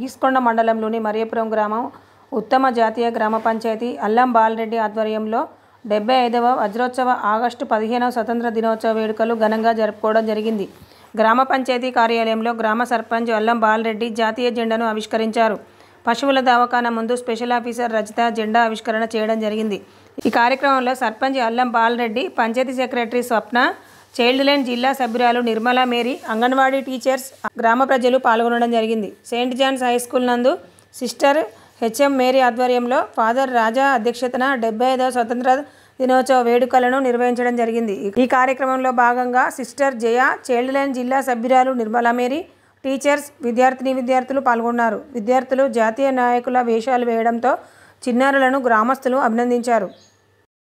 గీసుకొండ మండలంలోని మరియపురం గ్రామం ఉత్తమ జాతీయ గ్రామ పంచాయతీ అల్లం బాలరెడ్డి ఆధ్వర్యంలో డెబ్బై ఐదవ వజ్రోత్సవ ఆగస్టు పదిహేనవ స్వతంత్ర దినోత్సవ వేడుకలు ఘనంగా జరుపుకోవడం జరిగింది గ్రామ పంచాయతీ కార్యాలయంలో గ్రామ సర్పంచ్ అల్లం బాలరెడ్డి జాతీయ జెండాను ఆవిష్కరించారు పశువుల దవాఖాన ముందు స్పెషల్ ఆఫీసర్ రజిత జెండా ఆవిష్కరణ చేయడం జరిగింది ఈ కార్యక్రమంలో sarpanch Allam Balareddy panchayat secretary Swapna Childline జిల్లా సభ్యురాలు నిర్మలా మేరీ అంగన్వాడీ టీచర్స్ గ్రామ ప్రజలు పాల్గొనడం జరిగింది సెయింట్ జాన్స్ హై స్కూల్ నందు సిస్టర్ హెచ్ఎం మేరీ ఆధ్వర్యంలో ఫాదర్ రాజా అధ్యక్షతన డెబ్బై ఐదవ స్వతంత్ర దినోత్సవ వేడుకలను నిర్వహించడం జరిగింది ఈ కార్యక్రమంలో భాగంగా సిస్టర్ జయ చైల్డ్ లైన్ జిల్లా సభ్యురాలు నిర్మలా మేరీ టీచర్స్ విద్యార్థిని విద్యార్థులు పాల్గొన్నారు విద్యార్థులు జాతీయ నాయకుల వేషాలు వేయడంతో చిన్నారులను గ్రామస్తులు అభినందించారు